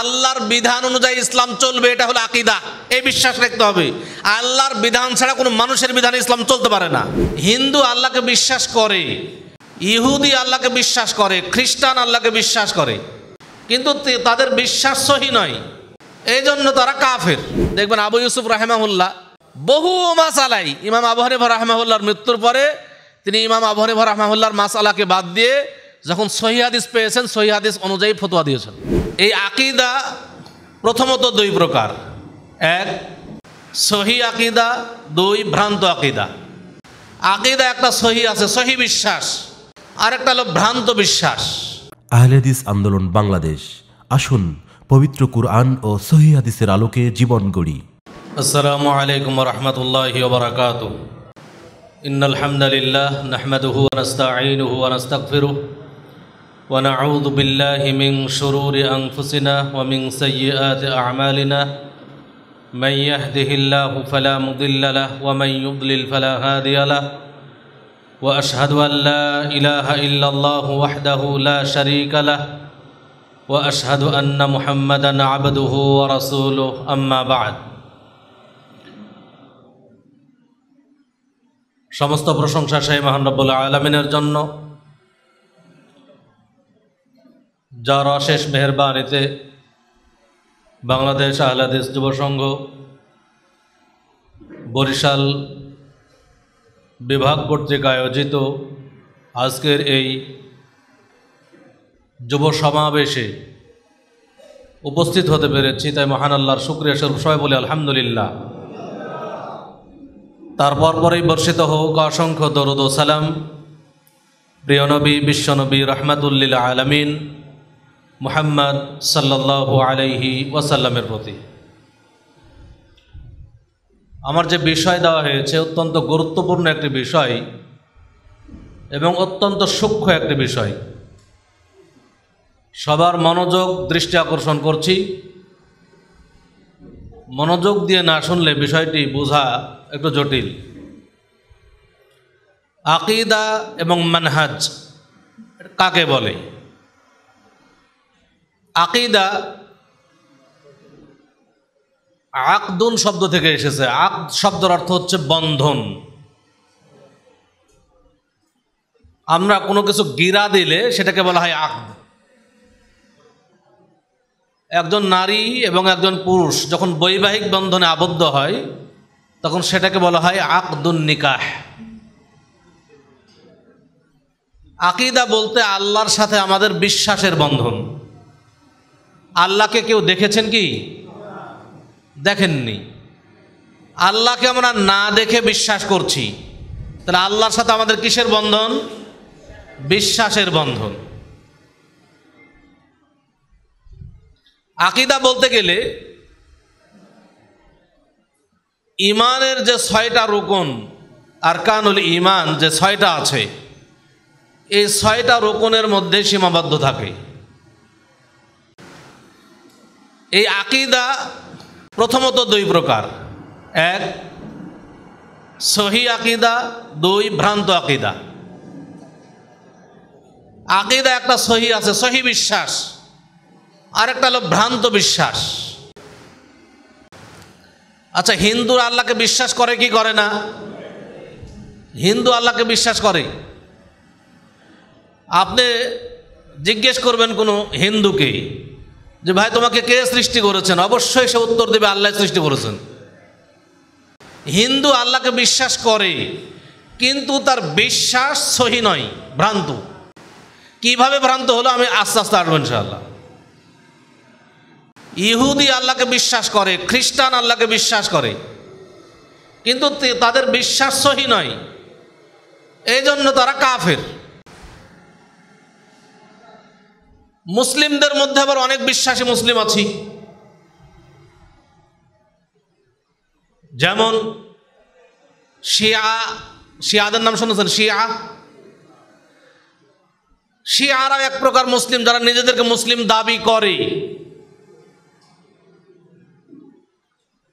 আল্লাহর বিধান অনুযায়ী ইসলাম চলবে এটা হলো আকিদা এই বিশ্বাস রাখতে হবে আল্লাহর বিধান ছাড়া কোনো মানুষের বিধানে ইসলাম চলতে পারে না হিন্দু আল্লাহকে বিশ্বাস করে ইহুদি আল্লাহকে বিশ্বাস করে খ্রিস্টান আল্লাহকে বিশ্বাস করে কিন্তু তাদের বিশ্বাস সহি নয় এই জন্য তারা কাফের দেখবেন আবু ইউসুফ রাহেমাহুল্লাহ বহু মাসালাই ইমাম আবু হরিফ রাহমাহুল্লার মৃত্যুর পরে তিনি ইমাম আবু হরিফ রাহমাহুল্লার মাসালাকে বাদ দিয়ে যখন সহিহাদিস পেয়েছেন সহিহাদিস অনুযায়ী ফতোয়া দিয়েছেন এই আকিদা প্রথমত দুই প্রকার এক সহি আকিদা দুই ভ্রান্ত আকিদা আকিদা একটা সহি আছে সহি বিশ্বাস আর একটা হলো ভ্রান্ত বিশ্বাস আহলেদিস আন্দোলন বাংলাদেশ আসুন পবিত্র কুরআন ও সহি হাদিসের আলোকে জীবন গড়ি আসসালামু আলাইকুম রহমতুল্লাহি ওবরাকাত ইন্নাল হামদুলিল্লাহ নাহমাদুহু ওয়া নাস্তাঈনুহু ওয়া নাস্তাগফিরুহু ونعوذ بالله من شرور أنفسنا ومن سيئات أعمالنا من يهده الله فلا مضل له ومن يضلل فلا هادي له وأشهد أن لا إله إلا الله وحده لا شريك له وأشهد أن محمدًا عبده ورسوله أما بعد সমস্ত প্রশংসা সেই মহান রব্বুল আলমিনের জন্য যার অশেষ মেহরবানিতে বাংলাদেশ আহলাদেশ যুব সংঘ বরিশাল বিভাগ কর্তৃক আয়োজিত আজকের এই যুব সমাবেশে উপস্থিত হতে পেরেছি তাই মহান আল্লাহর শুক্রিয়া স্বরূপ সবাই বলি আলহামদুলিল্লাহ তারপর পরেই বর্ষিত হোক অসংখ্য দরুদ সালাম প্রিয়নবী বিশ্বনবী রহমাতুল্লিল আলমিন মোহাম্মদ সাল্লাহ আলহি ওয়াসাল্লামের প্রতি আমার যে বিষয় দেওয়া হয়েছে অত্যন্ত গুরুত্বপূর্ণ একটি বিষয় এবং অত্যন্ত সূক্ষ্ম একটি বিষয় সবার মনোযোগ দৃষ্টি আকর্ষণ করছি মনোযোগ দিয়ে না শুনলে বিষয়টি বোঝা একটু জটিল আকিদা এবং মানহাজ কাকে বলে আকিদা আকদুন শব্দ থেকে এসেছে আক শব্দের অর্থ হচ্ছে বন্ধন আমরা কোনো কিছু গিরা দিলে সেটাকে বলা হয় আকদ একজন নারী এবং একজন পুরুষ যখন বৈবাহিক বন্ধনে আবদ্ধ হয় তখন সেটাকে বলা হয় আকদুন নিকাহ আকিদা বলতে আল্লাহর সাথে আমাদের বিশ্বাসের বন্ধন আল্লাহকে কেউ দেখেছেন কি দেখেননি আল্লাহকে আমরা না দেখে বিশ্বাস করছি তাহলে আল্লাহর সাথে আমাদের কিসের বন্ধন বিশ্বাসের বন্ধন আকিদা বলতে গেলে ইমানের যে ছয়টা রোকন আরকানুল ইমান যে ছয়টা আছে এই ছয়টা রোকনের মধ্যে সীমাবদ্ধ থাকে এই আকিদা প্রথমত দুই প্রকার এক সহি আকিদা দুই ভ্রান্ত আকিদা আকিদা একটা সহি আছে সহি বিশ্বাস আর একটা হলো ভ্রান্ত বিশ্বাস আচ্ছা হিন্দুর আল্লাহকে বিশ্বাস করে কি করে না হিন্দু আল্লাহকে বিশ্বাস করে আপনি জিজ্ঞেস করবেন কোনো হিন্দুকে যে ভাই তোমাকে কে সৃষ্টি করেছেন অবশ্যই সে উত্তর দেবে আল্লাহ সৃষ্টি করেছেন হিন্দু আল্লাহকে বিশ্বাস করে কিন্তু তার বিশ্বাস সহি নয় ভ্রান্ত কিভাবে ভ্রান্ত হলো আমি আস্তে আস্তে আসবো ইনশাআল্লাহ ইহুদি আল্লাহকে বিশ্বাস করে খ্রিস্টান আল্লাহকে বিশ্বাস করে কিন্তু তাদের বিশ্বাস সহি নয় এই জন্য তারা কাফের মুসলিমদের মধ্যে আবার অনেক বিশ্বাসী মুসলিম আছি যেমন শিয়া শিয়াদের নাম শুনেছেন শিয়া শিয়ারা এক প্রকার মুসলিম যারা নিজেদেরকে মুসলিম দাবি করে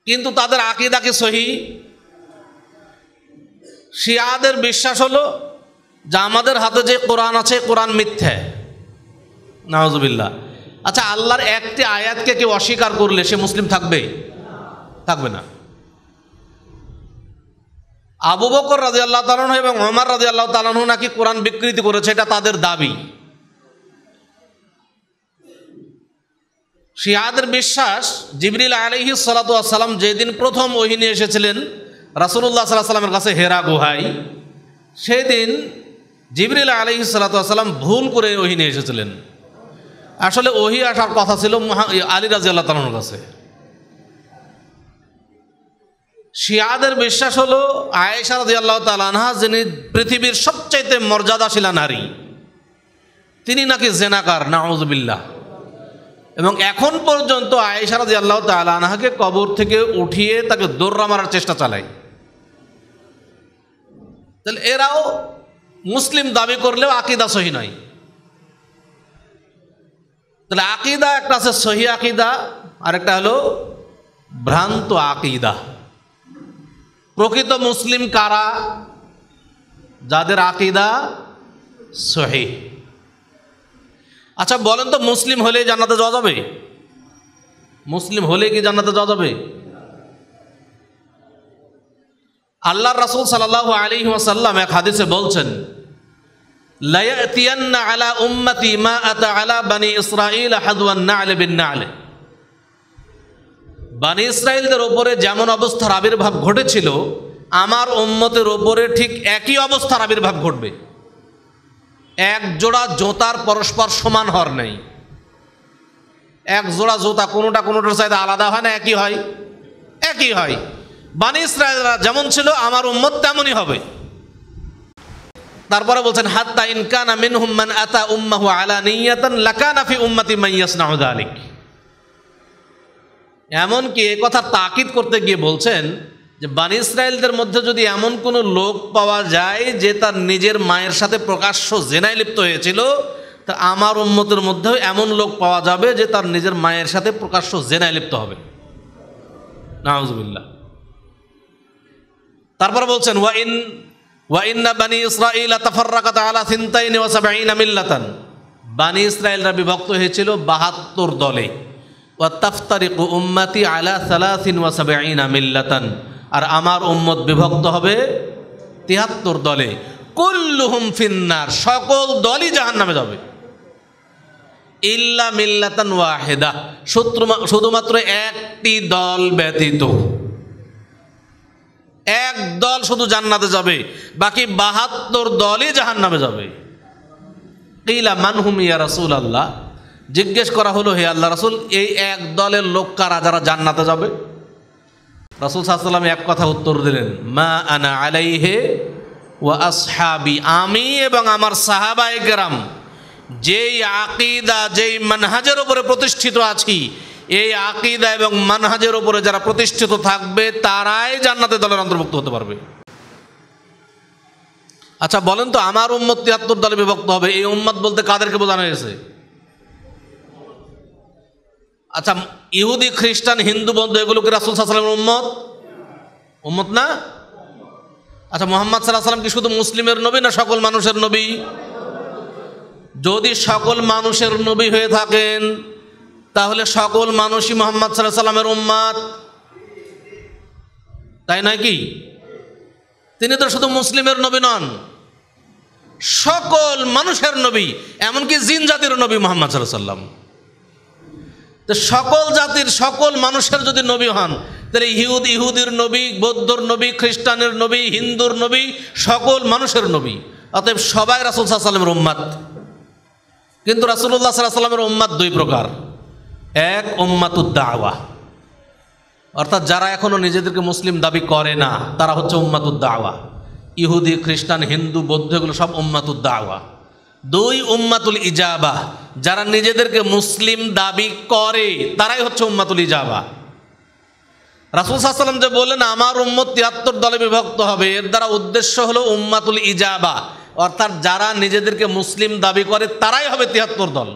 কিন্তু তাদের আকিদাকে সহি শিয়াদের বিশ্বাস হলো যে আমাদের হাতে যে কোরআন আছে কোরআন মিথ্যা নাহজবিল্লা আচ্ছা আল্লাহর একটি আয়াতকে কেউ অস্বীকার করলে সে মুসলিম থাকবে থাকবে না আবু বকর রাজি আল্লাহ তালানহ এবং ওমর রাজি আল্লাহ তালানহ নাকি কোরআন বিকৃতি করেছে এটা তাদের দাবি শিয়াদের বিশ্বাস জিবরিল আলহি সালাতাম যেদিন প্রথম ওহিনী এসেছিলেন রাসুল্লাহ সাল্লাহ সাল্লামের কাছে হেরা গুহাই সেদিন জিবরিল আলহি সালাতাম ভুল করে ওহিনী এসেছিলেন আসলে ওহি আসার কথা ছিল আলী রাজি আল্লাহ তালুর কাছে শিয়াদের বিশ্বাস হলো আয়েশা রাজি আল্লাহ তালানহা যিনি পৃথিবীর সবচাইতে মর্যাদাশীলা নারী তিনি নাকি জেনাকার নাউজবিল্লা এবং এখন পর্যন্ত আয়েশা রাজি আল্লাহ তালানহাকে কবর থেকে উঠিয়ে তাকে দৌড়া মারার চেষ্টা চালায় তাহলে এরাও মুসলিম দাবি করলেও আকিদা সহি নয় তাহলে আকিদা একটা আছে সহি আকিদা আর একটা হলো ভ্রান্ত আকিদা প্রকৃত মুসলিম কারা যাদের আকিদা সহি আচ্ছা বলেন তো মুসলিম হলে জানাতে যাওয়া যাবে মুসলিম হলে কি জানাতে যাওয়া যাবে আল্লাহ রাসুল সাল্লাহ আলী ওয়াসাল্লাম এক হাদিসে বলছেন আলা উম্মতি মা আলা বানি ইসরাইল হাদুয়ান না আলে না আলে বানি ইসরায়েলদের ওপরে যেমন অবস্থার আবির্ভাব ঘটেছিল আমার উম্মতের ওপরে ঠিক একই অবস্থার আবির্ভাব ঘটবে এক জোড়া জোতার পরস্পর সমান হর নেই এক জোড়া জোতা কোনোটা কোনোটার চাইতে আলাদা হয় না একই হয় একই হয় বানি ইসরায়েলরা যেমন ছিল আমার উম্মত তেমনই হবে তারপরে বলছেন হাত্তা ইনকানা মিনহুম মান আতা উম্মাহু আলা নিয়াতান লাকানা ফি উম্মতি মান ইয়াসনাউ যালিক এমনকি এ কথা তাকিদ করতে গিয়ে বলছেন যে বান ইসরায়েলদের মধ্যে যদি এমন কোনো লোক পাওয়া যায় যে তার নিজের মায়ের সাথে প্রকাশ্য জেনায় লিপ্ত হয়েছিল তা আমার উন্মতের মধ্যেও এমন লোক পাওয়া যাবে যে তার নিজের মায়ের সাথে প্রকাশ্য জেনায় লিপ্ত হবে নাহজবিল্লা তারপর বলছেন ওয়া ইন ওয়াইন্না বানি ইসরাইল আলা বানি বিভক্ত হয়েছিল বাহাত্তর দলে ওয়া আলা আর আমার উম্মত বিভক্ত হবে তিয়াত্তর দলে কুল্লুহুম ফিন্নার সকল দলই নামে যাবে ইল্লা মিল্লাতান ওয়াহেদা শুধুমাত্র একটি দল ব্যতীত এক দল শুধু জান্নাতে যাবে বাকি বাহাত্তর দলই জাহান নামে যাবে ইলা মানহুম ইয়া রাসুল আল্লাহ জিজ্ঞেস করা হলো হে আল্লাহ রাসুল এই এক দলের লোক কারা যারা জান্নাতে যাবে রাসুল সাহসাল্লাম এক কথা উত্তর দিলেন মা আনা হে ও আসহাবি আমি এবং আমার সাহাবাই গ্রাম যেই আকিদা যেই মানহাজের উপরে প্রতিষ্ঠিত আছি এই আকিদা এবং মানহাজের ওপরে যারা প্রতিষ্ঠিত থাকবে তারাই জান্নাতের দলের অন্তর্ভুক্ত হতে পারবে আচ্ছা বলেন তো আমার উম্মত তিয়াত্তর দলে বিভক্ত হবে এই উম্মত বলতে কাদেরকে বোঝানো হয়েছে আচ্ছা ইহুদি খ্রিস্টান হিন্দু বন্ধু এগুলোকে রাসুল সাল্লামের উম্মত উম্মত না আচ্ছা মোহাম্মদ সাল্লাহ সাল্লাম কি শুধু মুসলিমের নবী না সকল মানুষের নবী যদি সকল মানুষের নবী হয়ে থাকেন তাহলে সকল মানুষই মোহাম্মদ সাল্লাহ সাল্লামের উম্মাদ তাই নয় কি তিনি তো শুধু মুসলিমের নবী নন সকল মানুষের নবী এমনকি জিন জাতির নবী মোহাম্মদ সাল্লাহ সাল্লাম তো সকল জাতির সকল মানুষের যদি নবী হন তাহলে ইহুদ ইহুদির নবী বৌদ্ধর নবী খ্রিস্টানের নবী হিন্দুর নবী সকল মানুষের নবী অতএব সবাই রাসুল সাল্লামের উম্মাদ কিন্তু রাসুল্লাহ সাল্লাহ সাল্লামের উম্মাদ দুই প্রকার এক উম্মাতুদ্দাওয়া অর্থাৎ যারা এখনও নিজেদেরকে মুসলিম দাবি করে না তারা হচ্ছে উম্মাতুদ্দাওয়া ইহুদি খ্রিস্টান হিন্দু বৌদ্ধ এগুলো সব উম্মাতুদ্দাওয়া দুই উম্মাতুল ইজাবা যারা নিজেদেরকে মুসলিম দাবি করে তারাই হচ্ছে উম্মাতুল ইজাবা রাসুল সাহসাল্লাম যে বললেন আমার উম্মত তিয়াত্তর দলে বিভক্ত হবে এর দ্বারা উদ্দেশ্য হলো উম্মাতুল ইজাবা অর্থাৎ যারা নিজেদেরকে মুসলিম দাবি করে তারাই হবে তিয়াত্তর দল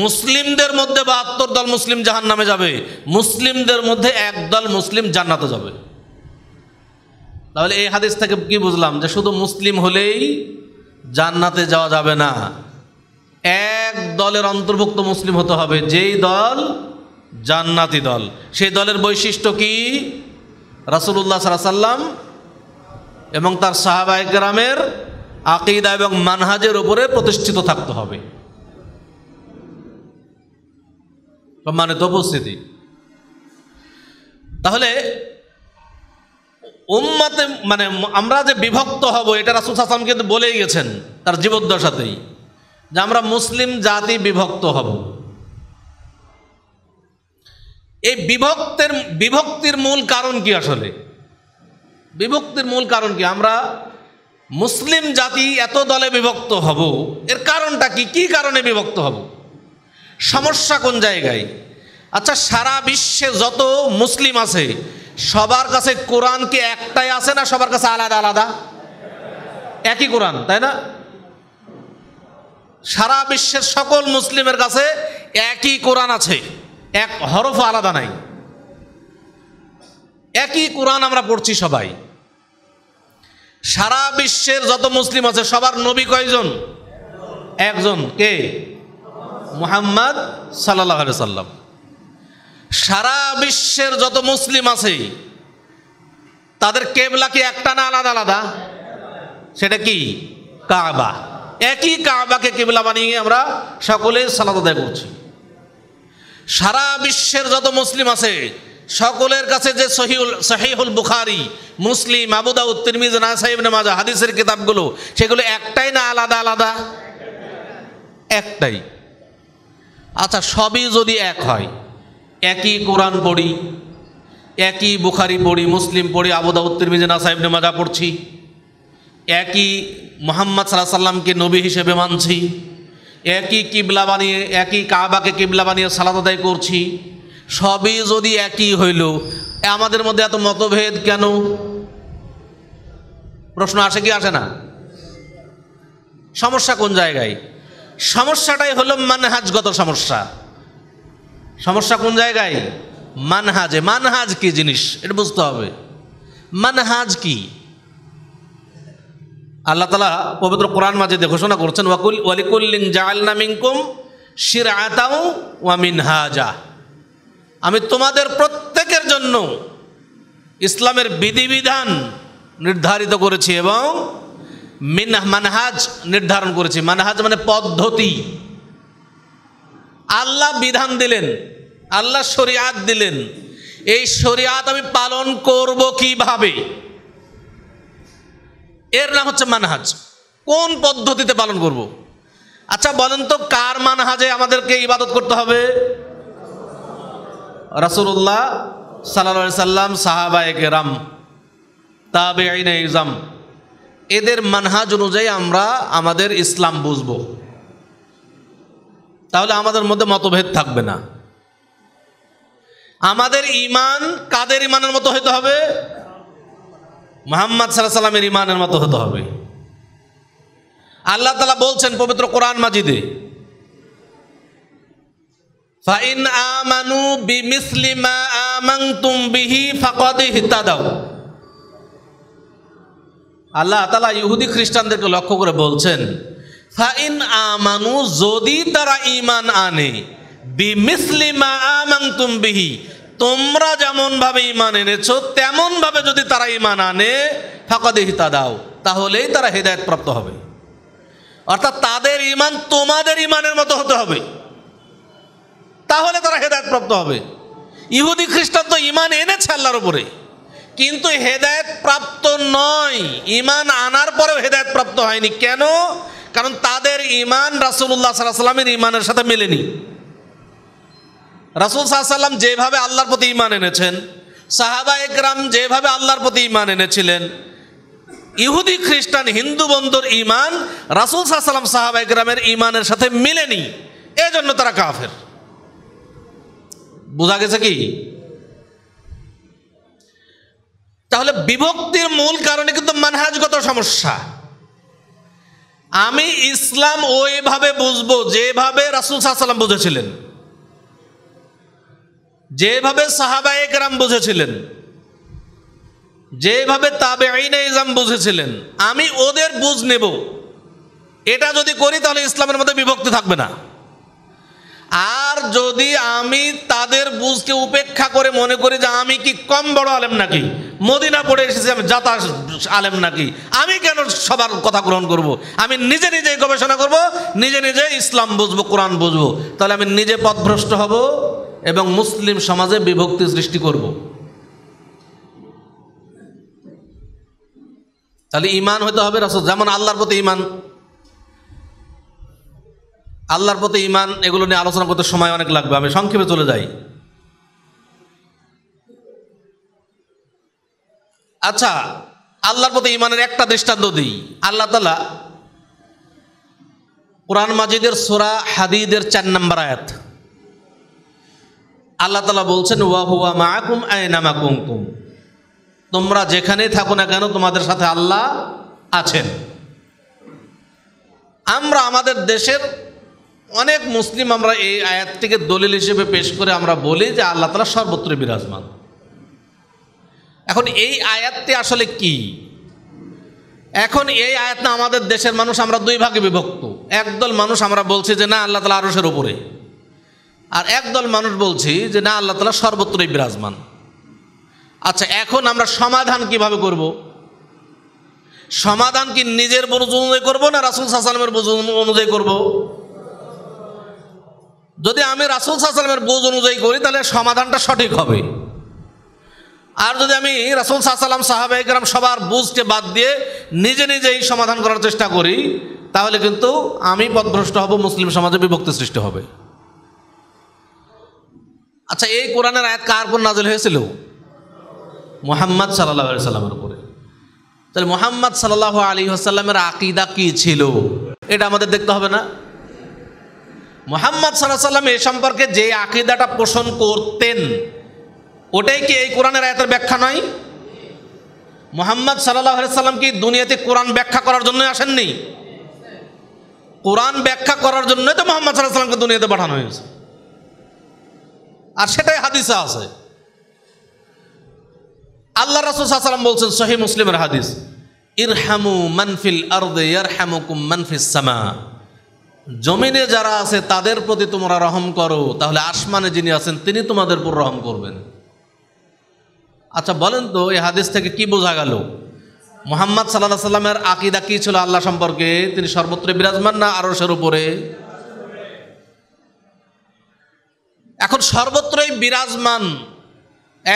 মুসলিমদের মধ্যে বাহাত্তর দল মুসলিম জাহান নামে যাবে মুসলিমদের মধ্যে একদল মুসলিম জান্নাতে যাবে তাহলে এই হাদিস থেকে কি বুঝলাম যে শুধু মুসলিম হলেই জান্নাতে যাওয়া যাবে না এক দলের অন্তর্ভুক্ত মুসলিম হতে হবে যেই দল জান্নাতি দল সেই দলের বৈশিষ্ট্য কি রাসুলুল্লাহ সাল্লাম এবং তার সাহাবাহিক গ্রামের আকিদা এবং মানহাজের উপরে প্রতিষ্ঠিত থাকতে হবে মানে উপস্থিতি তাহলে উম্মাতে মানে আমরা যে বিভক্ত হব এটা রাসুল সাসাম কিন্তু বলেই গেছেন তার জীবদ্দশাতেই যে আমরা মুসলিম জাতি বিভক্ত হব এই বিভক্তের বিভক্তির মূল কারণ কি আসলে বিভক্তির মূল কারণ কি আমরা মুসলিম জাতি এত দলে বিভক্ত হব এর কারণটা কি কি কারণে বিভক্ত হব সমস্যা কোন জায়গায় আচ্ছা সারা বিশ্বে যত মুসলিম আছে সবার কাছে কোরআন কি একটাই আছে না সবার কাছে আলাদা আলাদা একই কোরআন তাই না সারা বিশ্বের সকল মুসলিমের কাছে একই কোরআন আছে এক হরফ আলাদা নাই একই কোরআন আমরা পড়ছি সবাই সারা বিশ্বের যত মুসলিম আছে সবার নবী কয়জন একজন কে মুহাম্মদ সাল্লাহ সাল্লাম সারা বিশ্বের যত মুসলিম আছে তাদের কেবলা কি একটা না আলাদা আলাদা সেটা কি কাবা একই কাবাকে কেবলা বানিয়ে আমরা সকলে সালাদ আদায় করছি সারা বিশ্বের যত মুসলিম আছে সকলের কাছে যে সহিউল সহিহুল বুখারি মুসলিম আবুদাউদ তিরমিজ না সাহেব নামাজা হাদিসের কিতাবগুলো সেগুলো একটাই না আলাদা আলাদা একটাই আচ্ছা সবই যদি এক হয় একই কোরআন পড়ি একই বুখারি পড়ি মুসলিম পড়ি আবুদাউত্তির মিজানা সাহেব নেমাজা পড়ছি একই মোহাম্মদ সাল্লাহ সাল্লামকে নবী হিসেবে মানছি একই কিবলা বানিয়ে একই কাবাকে কিবলা বানিয়ে সালাদ আদায় করছি সবই যদি একই হইল আমাদের মধ্যে এত মতভেদ কেন প্রশ্ন আসে কি আসে না সমস্যা কোন জায়গায় সমস্যাটাই হলো মানহাজগত সমস্যা সমস্যা কোন জায়গায় মানহাজে মানহাজ কি জিনিস এটা বুঝতে হবে মানহাজ কি আল্লাহ তালা পবিত্র কোরআন মাঝে দেখো শোনা করছেন ওয়াকুল ওয়ালিকুল্লিন জাহাল্না নামিংকুম শির আতাউ ওয়ামিন হাজা আমি তোমাদের প্রত্যেকের জন্য ইসলামের বিধিবিধান নির্ধারিত করেছি এবং মিন মানহাজ নির্ধারণ করেছি মানহাজ মানে পদ্ধতি আল্লাহ বিধান দিলেন আল্লাহ শরিয়াত দিলেন এই শরিয়াত আমি পালন করব কিভাবে এর নাম হচ্ছে মানহাজ কোন পদ্ধতিতে পালন করব। আচ্ছা বলেন তো কার মানহাজে আমাদেরকে ইবাদত করতে হবে রাসুল্লাহ সাল্লা সাল্লাম সাহাবায়কে রাম তাবে আইনে ইজাম এদের মানহাজ অনুযায়ী আমরা আমাদের ইসলাম বুঝব তাহলে আমাদের মধ্যে মতভেদ থাকবে না আমাদের ইমান কাদের ইমানের মতো হতে হবে মোহাম্মদ সাল্লাহ সাল্লামের ইমানের মতো হতে হবে আল্লাহ তালা বলছেন পবিত্র কোরআন মাজিদে ফাইন আমানু বিমিসলিমা আমাং তুম বিহি ফাকাদি হিতাদাও আল্লাহ তালা ইহুদি খ্রিস্টানদেরকে লক্ষ্য করে বলছেন ফাইন আমানু যদি তারা ইমান আনে বিমিসলিমা আমান বিহি তোমরা যেমনভাবে ইমান এনেছো তেমনভাবে যদি তারা ইমান আনে ফাঁকাদে হিতা দাও তাহলেই তারা হেদায়তপ্রাপ্ত হবে অর্থাৎ তাদের ইমান তোমাদের ইমানের মতো হতে হবে তাহলে তারা হেদায়তপ্রাপ্ত হবে ইহুদি খ্রিস্টান তো ইমান এনেছে আল্লাহর উপরে কিন্তু হেদায়ত প্রাপ্ত নয় ইমান আনার পরেও হেদায়ত প্রাপ্ত হয়নি কেন কারণ তাদের ইমান রাসুল্লাহ সাল্লামের ইমানের সাথে মেলেনি রাসুল সাল্লাম যেভাবে আল্লাহর প্রতি ইমান এনেছেন সাহাবা একরাম যেভাবে আল্লাহর প্রতি ইমান এনেছিলেন ইহুদি খ্রিস্টান হিন্দু বন্ধুর ইমান রাসুল সাল্লাম সাহাবা একরামের ইমানের সাথে মেলেনি এজন্য তারা কাফের বোঝা গেছে কি তাহলে বিভক্তির মূল কারণে কিন্তু মানহাজগত সমস্যা আমি ইসলাম ওইভাবে বুঝবো যেভাবে রাসুল সাহসাল্লাম বুঝেছিলেন যেভাবে একরাম বুঝেছিলেন যেভাবে তাবে আইনে ইজাম বুঝেছিলেন আমি ওদের বুঝ নেব এটা যদি করি তাহলে ইসলামের মধ্যে বিভক্তি থাকবে না আর যদি আমি তাদের বুঝকে উপেক্ষা করে মনে করি যে আমি কি কম বড় আলেম নাকি মদিনা পড়ে এসেছি আমি যাতা আলেম নাকি আমি কেন সবার কথা গ্রহণ করব। আমি নিজে নিজেই গবেষণা করব নিজে নিজে ইসলাম বুঝবো কোরআন বুঝবো তাহলে আমি নিজে পথভ্রষ্ট হব এবং মুসলিম সমাজে বিভক্তি সৃষ্টি করব। তাহলে ইমান হতে হবে রাসুল যেমন আল্লাহর প্রতি ইমান আল্লাহর প্রতি ইমান এগুলো নিয়ে আলোচনা করতে সময় অনেক লাগবে আমি সংক্ষেপে চলে যাই আচ্ছা আল্লাহর প্রতি ইমানের একটা দৃষ্টান্ত দিই আল্লাহ তালা কোরআন মাজিদের সোরা হাদিদের চার নম্বর আয়াত আল্লাহ তালা বলছেন ওয়া হুয়া আয়নামা কুমকুম তোমরা যেখানেই থাকো না কেন তোমাদের সাথে আল্লাহ আছেন আমরা আমাদের দেশের অনেক মুসলিম আমরা এই আয়াতটিকে দলিল হিসেবে পেশ করে আমরা বলি যে আল্লাহ তালা সর্বত্র বিরাজমান এখন এই আয়াতটি আসলে কি এখন এই আয়াত না আমাদের দেশের মানুষ আমরা দুই ভাগে বিভক্ত একদল মানুষ আমরা বলছি যে না আল্লাহ তালা আরসের উপরে আর একদল মানুষ বলছি যে না আল্লাহ তালা সর্বত্রই বিরাজমান আচ্ছা এখন আমরা সমাধান কিভাবে করব। সমাধান কি নিজের অনুযায়ী করব না রাসুল সাসালামের অনুযায়ী করব। যদি আমি রাসুল সাহসালামের বোঝ অনুযায়ী করি তাহলে সমাধানটা সঠিক হবে আর যদি আমি রাসুল সাহসালাম সাহাবে গ্রাম সবার বুঝকে বাদ দিয়ে নিজে নিজেই সমাধান করার চেষ্টা করি তাহলে কিন্তু আমি পথভ্রষ্ট হব মুসলিম সমাজে বিভক্তি সৃষ্টি হবে আচ্ছা এই কোরআনের আয়াত কার উপর নাজিল হয়েছিল মোহাম্মদ সাল্লাহ সাল্লামের উপরে তাহলে মোহাম্মদ সাল্লাহ আলী আসাল্লামের আকিদা কী ছিল এটা আমাদের দেখতে হবে না মোহাম্মদ সাল্লাহ সাল্লাম এ সম্পর্কে যে আকিদাটা পোষণ করতেন ওটাই কি এই কোরআনের আয়াতের ব্যাখ্যা নয় মোহাম্মদ সাল্লাহ সাল্লাম কি দুনিয়াতে কোরআন ব্যাখ্যা করার জন্য আসেননি কোরআন ব্যাখ্যা করার জন্য তো মোহাম্মদ সাল্লাহ সাল্লামকে দুনিয়াতে পাঠানো হয়েছে আর সেটাই হাদিসে আছে আল্লাহ রাসুল সাল্লাম বলছেন সহি মুসলিমের হাদিস ইরহামু মানফিল আরদে ইয়ারহামুকুম মানফিস সামা জমিনে যারা আছে তাদের প্রতি তোমরা রহম করো তাহলে আসমানে যিনি আছেন তিনি তোমাদের উপর রহম করবেন আচ্ছা বলেন তো এই হাদিস থেকে কি বোঝা গেল মোহাম্মদ সাল্লাহ সাল্লামের আকিদা কী ছিল আল্লাহ সম্পর্কে তিনি সর্বত্র বিরাজমান না আরসের উপরে এখন সর্বত্রই বিরাজমান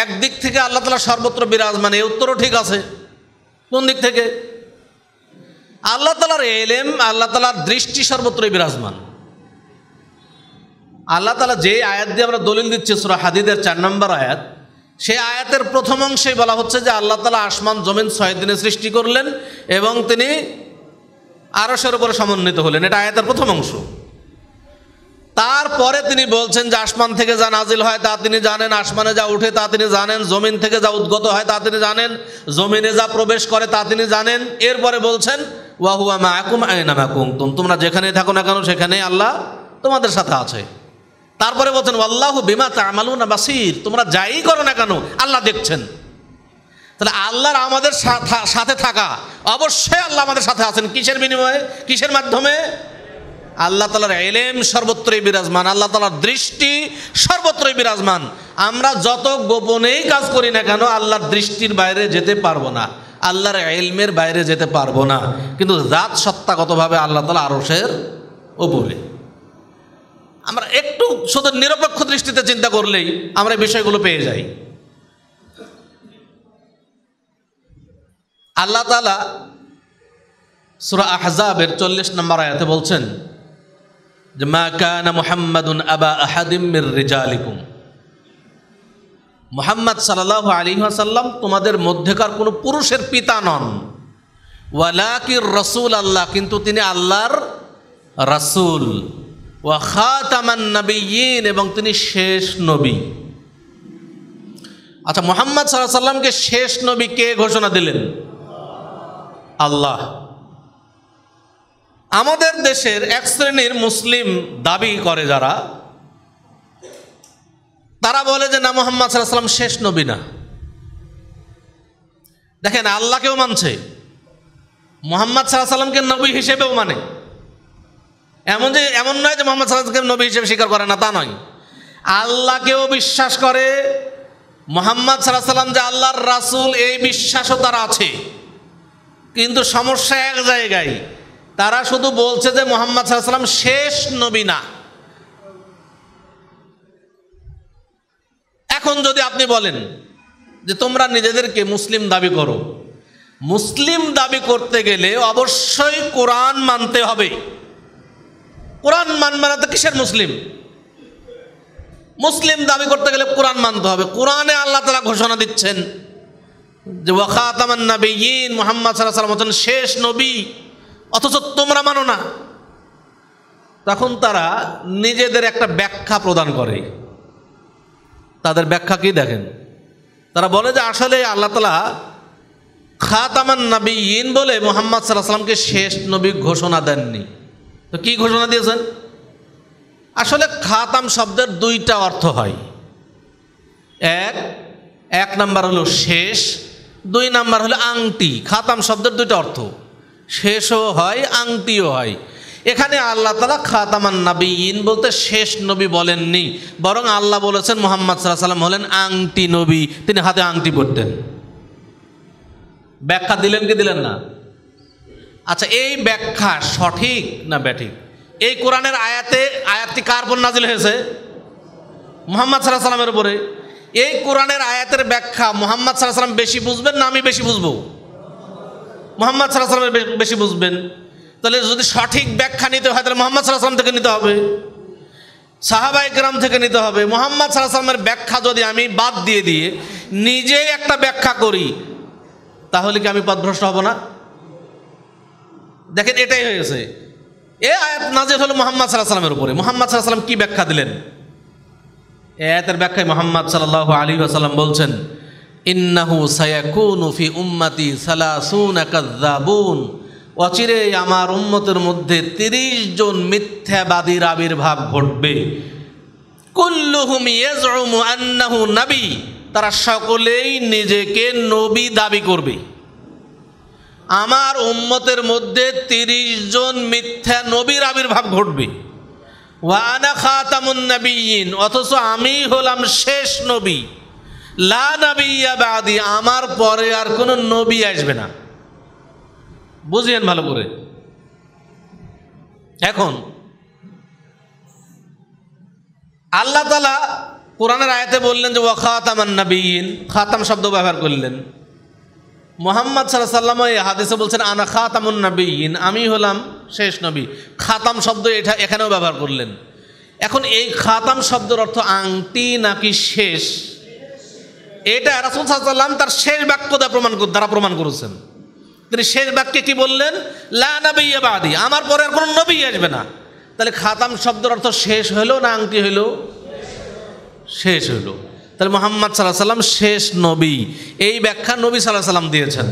একদিক থেকে আল্লাহ তালা সর্বত্র বিরাজমান এই উত্তরও ঠিক আছে কোন দিক থেকে আল্লাহ তালার এলেম আল্লাহ তালার দৃষ্টি সর্বত্রই বিরাজমান আল্লাহ তালা যে আয়াত দিয়ে আমরা দলিল দিচ্ছি সুরা হাদিদের চার নম্বর আয়াত সেই আয়াতের প্রথম অংশে বলা হচ্ছে যে আল্লাহ তালা আসমান জমিন ছয় দিনে সৃষ্টি করলেন এবং তিনি আরসের উপরে সমন্বিত হলেন এটা আয়াতের প্রথম অংশ তারপরে তিনি বলছেন যে আসমান থেকে যা নাজিল হয় তা তিনি জানেন আসমানে যা উঠে তা তিনি জানেন জমিন থেকে যা উদ্গত হয় তা তিনি জানেন জমিনে যা প্রবেশ করে তা তিনি জানেন এরপরে বলছেন ওয়াহুয়া মা আকুম আয়না মাকুম তুম তোমরা যেখানেই থাকো না কেন সেখানেই আল্লাহ তোমাদের সাথে আছে তারপরে বলছেন আল্লাহ বিমা তামালু না বাসির তোমরা যাই করো না কেন আল্লাহ দেখছেন তাহলে আল্লাহর আমাদের সাথে থাকা অবশ্যই আল্লাহ আমাদের সাথে আছেন কিসের বিনিময়ে কিসের মাধ্যমে আল্লাহ তালার এলেম সর্বত্রই বিরাজমান আল্লাহ তালার দৃষ্টি সর্বত্রই বিরাজমান আমরা যত গোপনেই কাজ করি না কেন আল্লাহর দৃষ্টির বাইরে যেতে পারবো না আল্লাহর এলমের বাইরে যেতে পারবো না কিন্তু জাত সত্তাগতভাবে আল্লাহ তালা আরসের ওপরে আমরা একটু শুধু নিরপেক্ষ দৃষ্টিতে চিন্তা করলেই আমরা বিষয়গুলো পেয়ে যাই আল্লাহ তালা সুরা আহজাবের চল্লিশ নম্বর আয়াতে বলছেন যে মা কানা মোহাম্মদুন আবা আহাদিমির রিজালিকুম মোহাম্মদ সাল্লাহ আলী আসাল্লাম তোমাদের মধ্যেকার কোনো পুরুষের পিতা নন ওয়ালাকির রসুল আল্লাহ কিন্তু তিনি আল্লাহর রসুল ওয়া খাতামান নবীন এবং তিনি শেষ নবী আচ্ছা মোহাম্মদ সাল্লাহ সাল্লামকে শেষ নবী কে ঘোষণা দিলেন আল্লাহ আমাদের দেশের এক শ্রেণীর মুসলিম দাবি করে যারা তারা বলে যে না মোহাম্মদ সাল্লাম শেষ নবী না দেখেন আল্লাহকেও মানছে মোহাম্মদ সাল্লাহ সাল্লামকে নবী হিসেবেও মানে এমন যে এমন নয় যে মোহাম্মদ সাল্লাহকে নবী হিসেবে স্বীকার করে না তা নয় আল্লাহকেও বিশ্বাস করে মোহাম্মদ সাল্লাহ সাল্লাম যে আল্লাহর রাসুল এই বিশ্বাসও তারা আছে কিন্তু সমস্যা এক জায়গায় তারা শুধু বলছে যে মোহাম্মদ সাল্লাম শেষ নবী না এখন যদি আপনি বলেন যে তোমরা নিজেদেরকে মুসলিম দাবি করো মুসলিম দাবি করতে গেলে অবশ্যই কোরআন মানতে হবে কোরআন মান মানে তো কিসের মুসলিম মুসলিম দাবি করতে গেলে কোরআন মানতে হবে কোরআনে আল্লাহ তালা ঘোষণা দিচ্ছেন যে ওয়াখাতামান নবী মোহাম্মদ সাল্লাহ সাল্লাম হচ্ছেন শেষ নবী অথচ তোমরা মানো না তখন তারা নিজেদের একটা ব্যাখ্যা প্রদান করে তাদের ব্যাখ্যা কি দেখেন তারা বলে যে আসলে আল্লাহ তালা খাতামান নবী ইন বলে মোহাম্মদ সাল্লাহ সাল্লামকে শেষ নবী ঘোষণা দেননি তো কি ঘোষণা দিয়েছেন আসলে খাতাম শব্দের দুইটা অর্থ হয় এক এক নাম্বার হলো শেষ দুই নাম্বার হলো আংটি খাতাম শব্দের দুইটা অর্থ শেষও হয় আংটিও হয় এখানে আল্লাহ তালা খাতামান ইন বলতে শেষ নবী বলেননি বরং আল্লাহ বলেছেন মোহাম্মদ সাল্লাম হলেন আংটি নবী তিনি হাতে আংটি পড়তেন ব্যাখ্যা দিলেন কি দিলেন না আচ্ছা এই ব্যাখ্যা সঠিক না ব্যাঠিক এই কোরআনের আয়াতে আয়াতটি কার উপর নাজিল হয়েছে মোহাম্মদ সাল্লাহ সাল্লামের উপরে এই কোরআনের আয়াতের ব্যাখ্যা মোহাম্মদ সাল্লাহ সাল্লাম বেশি বুঝবেন না আমি বেশি বুঝবো মোহাম্মদ সাল্লাহামের বেশি বুঝবেন তাহলে যদি সঠিক ব্যাখ্যা নিতে হয় তাহলে মোহাম্মদ সাল্লাহাম থেকে নিতে হবে সাহাবা ইকরাম থেকে নিতে হবে মোহাম্মদ সাল্লাহামের ব্যাখ্যা যদি আমি বাদ দিয়ে দিয়ে নিজে একটা ব্যাখ্যা করি তাহলে কি আমি পদভ্রষ্ট হব না দেখেন এটাই হয়েছে এ আয়াত নাজির হলো মোহাম্মদ সাল্লাহ সাল্লামের উপরে মোহাম্মদ সাল্লাহ সাল্লাম কি ব্যাখ্যা দিলেন এ আয়াতের ব্যাখ্যায় মোহাম্মদ সাল্লাহ আলী আসাল্লাম বলছেন ইন্নাহু সায়াকুনুফি উম্মাতি সালাসুন কাজ্জাবুন অচিরে আমার উম্মতের মধ্যে তিরিশ জন মিথ্যাবাদীর আবির্ভাব ঘটবে কুল্লুহুম ইয়াজউমু আন্নাহু নবী তারা সকলেই নিজেকে নবী দাবি করবে আমার উম্মতের মধ্যে তিরিশ জন মিথ্যা নবীর আবির্ভাব ঘটবে ওয়ানা খাতামুন নবীন অথচ আমি হলাম শেষ নবী লা বাদি আমার পরে আর কোনো নবী আসবে না বুঝলেন ভালো করে এখন আল্লাহ তালা কোরআনের আয়তে বললেন যে ওয়াখাতামান নবীন খাতাম শব্দ ব্যবহার করলেন মোহাম্মদ সাল সাল্লাম এই হাদিসে বলছেন আনা খাতামুন নবীন আমি হলাম শেষ নবী খাতাম শব্দ এটা এখানেও ব্যবহার করলেন এখন এই খাতাম শব্দের অর্থ আংটি নাকি শেষ এটা রাসুল সাল্লাম তার শেষ বাক্য দ্বারা প্রমাণ দ্বারা প্রমাণ করেছেন তিনি শেষ বাক্যে কি বললেন লাদি আমার পরে আর কোনো নবী আসবে না তাহলে খাতাম শব্দের অর্থ শেষ হলো না আংটি হইল শেষ হইল তাহলে মোহাম্মদ সাল্লাহ সাল্লাম শেষ নবী এই ব্যাখ্যা নবী সাল্লাহ সাল্লাম দিয়েছেন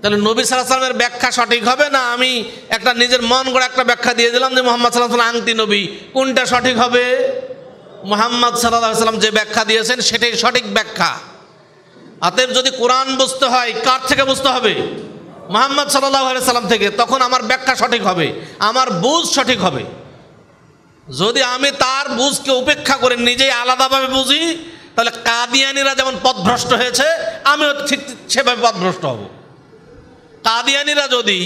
তাহলে নবী সাল্লাহ সাল্লামের ব্যাখ্যা সঠিক হবে না আমি একটা নিজের মন করে একটা ব্যাখ্যা দিয়ে দিলাম যে মোহাম্মদ সাল্লাহ সাল্লাম আংটি নবী কোনটা সঠিক হবে মোহাম্মদ সাল্লাম যে ব্যাখ্যা দিয়েছেন সেটাই সঠিক ব্যাখ্যা আতের যদি কোরআন বুঝতে হয় কার থেকে বুঝতে হবে মোহাম্মদ সাল্লাম থেকে তখন আমার ব্যাখ্যা সঠিক হবে আমার বুঝ সঠিক হবে যদি আমি তার বুঝকে উপেক্ষা করে নিজেই আলাদাভাবে বুঝি তাহলে কাদিয়ানিরা যেমন পথভ্রষ্ট হয়েছে আমিও ঠিক সেভাবে পথভ্রষ্ট হব কাদিয়ানিরা যদি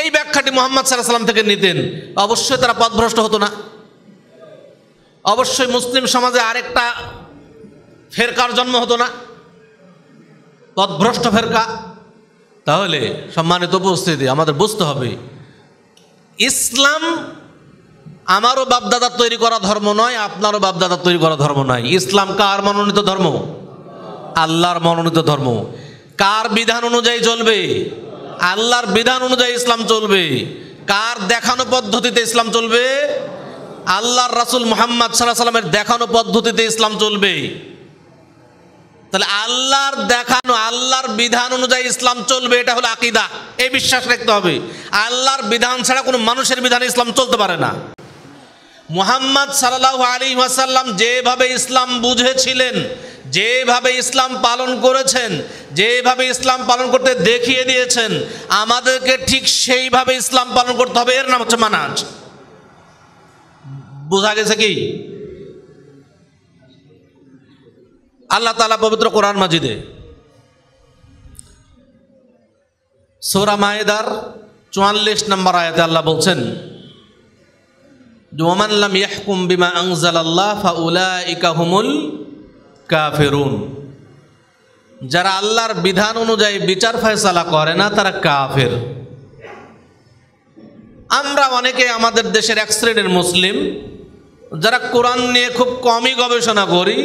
এই ব্যাখ্যাটি মোহাম্মদ সাল্লাহ সাল্লাম থেকে নিতেন অবশ্যই তারা পথভ্রষ্ট হতো না অবশ্যই মুসলিম সমাজে আরেকটা ফেরকার জন্ম হতো না পথভ্রষ্ট ফেরকা তাহলে সম্মানিত উপস্থিতি আমাদের বুঝতে হবে ইসলাম আমারও বাপদাদার তৈরি করা ধর্ম নয় আপনারও বাপদাদার তৈরি করা ধর্ম নয় ইসলাম কার মনোনীত ধর্ম আল্লাহর মনোনীত ধর্ম কার বিধান অনুযায়ী চলবে আল্লাহর বিধান অনুযায়ী ইসলাম চলবে কার দেখানো পদ্ধতিতে ইসলাম চলবে আল্লাহর রাসুল মোহাম্মদ সাল্লাহ সাল্লামের দেখানো পদ্ধতিতে ইসলাম চলবে তাহলে আল্লাহর দেখানো আল্লাহর বিধান অনুযায়ী ইসলাম চলবে এটা হলো আকিদা এই বিশ্বাস রাখতে হবে আল্লাহর বিধান ছাড়া কোনো মানুষের বিধান ইসলাম চলতে পারে না মুহাম্মদ সাল্লাহ আলী ওয়াসাল্লাম যেভাবে ইসলাম বুঝেছিলেন যেভাবে ইসলাম পালন করেছেন যেভাবে ইসলাম পালন করতে দেখিয়ে দিয়েছেন আমাদেরকে ঠিক সেইভাবে ইসলাম পালন করতে হবে এর নাম হচ্ছে মানাজ বোঝা গেছে কি আল্লাহ তালা পবিত্র কোরআন মাজিদে সৌরা মায়েদার চুয়াল্লিশ নম্বর আয়াতে আল্লাহ বলছেন ওমানলাম ইয়াহকুম বিমা আংজাল আল্লাহ ফাউলা ইকাহুমুল কাফেরুন যারা আল্লাহর বিধান অনুযায়ী বিচার ফয়সালা করে না তারা কাফের আমরা অনেকে আমাদের দেশের এক শ্রেণীর মুসলিম যারা কোরআন নিয়ে খুব কমই গবেষণা করি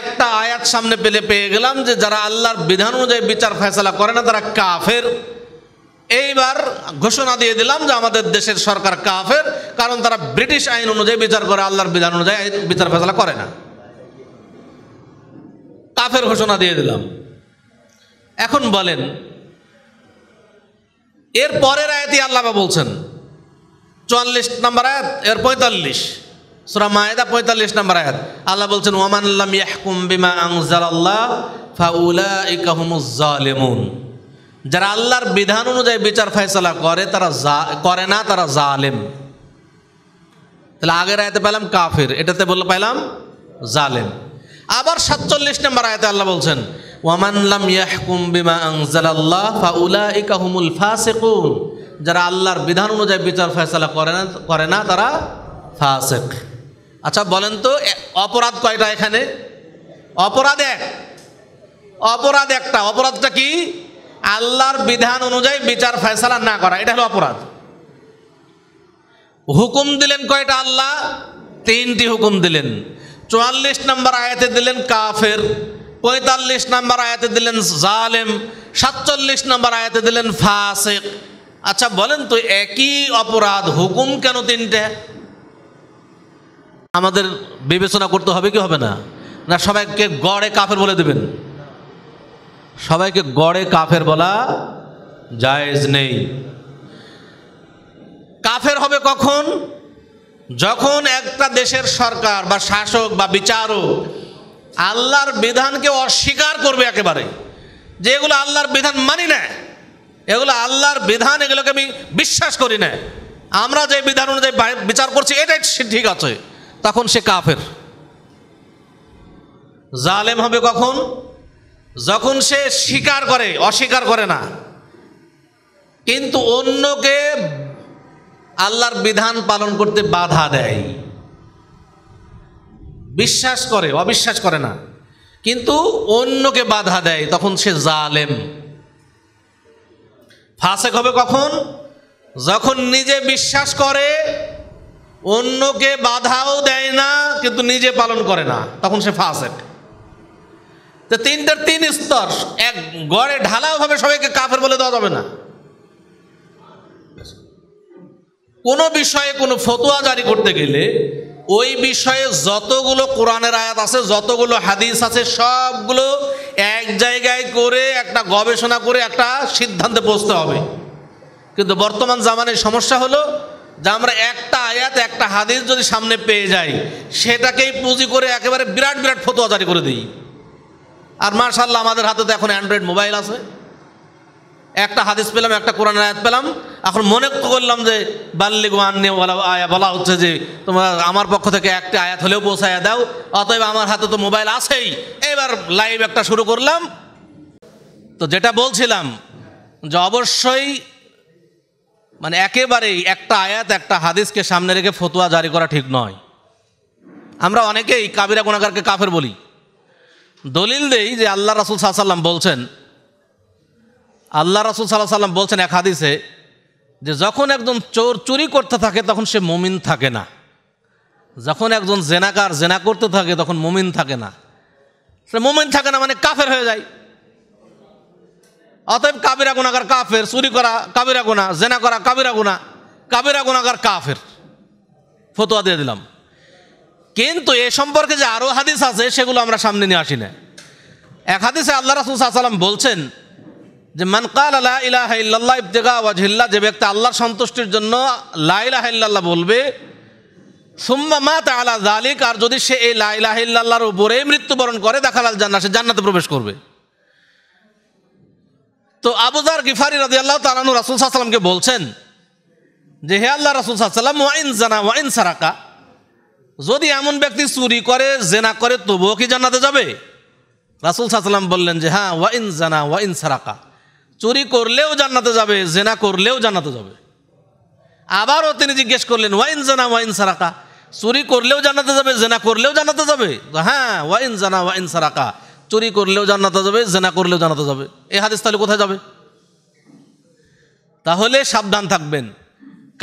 একটা আয়াত সামনে পেলে পেয়ে গেলাম যে যারা আল্লাহর বিধান অনুযায়ী বিচার ফেসলা করে না তারা কাফের এইবার ঘোষণা দিয়ে দিলাম যে আমাদের দেশের সরকার কাফের কারণ তারা ব্রিটিশ আইন অনুযায়ী বিচার করে আল্লাহর বিধান অনুযায়ী বিচার ফেসলা করে না কাফের ঘোষণা দিয়ে দিলাম এখন বলেন এর পরের আয়াতই আল্লাহ বলছেন চুয়াল্লিশ নম্বর আয়াত এর পঁয়তাল্লিশ সুরা মায়েদা পঁয়তাল্লিশ নম্বর আয়াত আল্লাহ বলছেন আল্লাম ইয়াহকুম বিমা আংজাল আল্লাহ ফাউলা ইকাহমুজালেমুন যারা আল্লাহর বিধান অনুযায়ী বিচার ফয়সলা করে তারা করে না তারা জালেম তাহলে আগের আয়াতে পেলাম কাফির এটাতে বললো পেলাম জালেম আবার সাতচল্লিশ নম্বর আয়াতে আল্লাহ বলছেন ওয়ামানলাম ইয়াহকুম বিমা আংজালাল্লাহ ফাউলা ইকাহুমুল ফাসেকুন যারা আল্লাহর বিধান অনুযায়ী বিচার ফয়সলা করে না করে না তারা ফাসেক আচ্ছা বলেন তো অপরাধ কয়টা এখানে অপরাধ এক অপরাধ একটা অপরাধটা কি আল্লাহর বিধান অনুযায়ী বিচার ফেসলা না করা এটা হলো অপরাধ হুকুম দিলেন কয়টা আল্লাহ তিনটি হুকুম দিলেন চুয়াল্লিশ নম্বর আয়াতে দিলেন কাফের পঁয়তাল্লিশ নম্বর আয়াতে দিলেন জালেম সাতচল্লিশ নম্বর আয়াতে দিলেন ফাসেক আচ্ছা বলেন তো একই অপরাধ হুকুম কেন তিনটে আমাদের বিবেচনা করতে হবে কি হবে না না সবাইকে গড়ে কাফের বলে দেবেন সবাইকে গড়ে কাফের বলা জায়েজ নেই কাফের হবে কখন যখন একটা দেশের সরকার বা শাসক বা বিচারক আল্লাহর বিধানকে অস্বীকার করবে একেবারে যে এগুলো আল্লাহর বিধান মানি না এগুলো আল্লাহর বিধান এগুলোকে আমি বিশ্বাস করি না আমরা যে বিধান অনুযায়ী বিচার করছি এটাই ঠিক আছে তখন সে কাফের জালেম হবে কখন যখন সে স্বীকার করে অস্বীকার করে না কিন্তু অন্যকে আল্লাহর বিধান পালন করতে বাধা দেয় বিশ্বাস করে অবিশ্বাস করে না কিন্তু অন্যকে বাধা দেয় তখন সে জালেম ফাসেক হবে কখন যখন নিজে বিশ্বাস করে অন্যকে বাধাও দেয় না কিন্তু নিজে পালন করে না তখন সে ফাসেক তো তিনটার তিন স্তর এক গড়ে ঢালাওভাবে সবাইকে কাফের বলে দেওয়া যাবে না কোনো বিষয়ে কোনো ফতোয়া জারি করতে গেলে ওই বিষয়ে যতগুলো কোরআনের আয়াত আছে যতগুলো হাদিস আছে সবগুলো এক জায়গায় করে একটা গবেষণা করে একটা সিদ্ধান্তে পৌঁছতে হবে কিন্তু বর্তমান জামানের সমস্যা হলো যে আমরা একটা আয়াত একটা হাদিস যদি সামনে পেয়ে যাই সেটাকেই পুঁজি করে একেবারে বিরাট বিরাট ফতোয়া জারি করে দিই আর মার্শাল্লাহ আমাদের হাতে তো এখন অ্যান্ড্রয়েড মোবাইল আছে একটা হাদিস পেলাম একটা কোরআন আয়াত পেলাম এখন মনে করলাম যে বাল্লিগ আন্নে বলা আয়া বলা হচ্ছে যে তোমরা আমার পক্ষ থেকে একটা আয়াত হলেও পৌঁছায় দাও অতএব আমার হাতে তো মোবাইল আছেই এবার লাইভ একটা শুরু করলাম তো যেটা বলছিলাম যে অবশ্যই মানে একেবারেই একটা আয়াত একটা হাদিসকে সামনে রেখে ফতোয়া জারি করা ঠিক নয় আমরা অনেকেই কাবিরা গুণাগারকে কাফের বলি দলিল দেই যে আল্লাহ রাসুল সাল্লাম বলছেন আল্লাহ রাসুল সাল্লাহ সাল্লাম বলছেন এক হাদিসে যে যখন একজন চোর চুরি করতে থাকে তখন সে মুমিন থাকে না যখন একজন জেনাকার জেনা করতে থাকে তখন মুমিন থাকে না সে মুমিন থাকে না মানে কাফের হয়ে যায় অতএব কাবিরা গুণাগার কাফের চুরি করা কাবিরা গুণা জেনা করা কাবিরা গুণা কাবিরা গুণাগার কাফের ফতোয়া দিয়ে দিলাম কিন্তু এ সম্পর্কে যে আরও হাদিস আছে সেগুলো আমরা সামনে নিয়ে আসি না এক হাদিসে আল্লাহ রাসুল সাল্লাম বলছেন যে মানকাল আল্লাহ ইলাহ ইল্লাহ ইবতেগা ওয়াজহিল্লা যে ব্যক্তি আল্লাহর সন্তুষ্টির জন্য লাইলাহ ইল্লাল্লাহ বলবে সুম্মা মা আল্লাহ জালিক আর যদি সে এই লাইলাহ ইল্লাল্লাহর উপরেই মৃত্যুবরণ করে দেখালাল জান্না সে জান্নাতে প্রবেশ করবে তো আবুদার গিফারি রাজি আল্লাহ তালানু রাসুল সাল্লামকে বলছেন যে হে আল্লাহ রাসুল সাল্লাম ওয়াইন জানা ওয়াইন সারাকা যদি এমন ব্যক্তি চুরি করে জেনা করে তবুও কি জানাতে যাবে রাসুল সাল্লাম বললেন যে হ্যাঁ ওয়াইন জানা ওয়াইন সারাকা চুরি করলেও জান্নাতে যাবে জেনা করলেও জান্নাতে যাবে আবারও তিনি জিজ্ঞেস করলেন ওয়াইন জানা ওয়াইন সারাকা চুরি করলেও জানাতে যাবে জেনা করলেও জানাতে যাবে হ্যাঁ ওয়াইন জানা ওয়াইন সারাকা চুরি করলেও জান্নাতে যাবে জেনা করলেও জানাতে যাবে এ হাদিস তাহলে কোথায় যাবে তাহলে সাবধান থাকবেন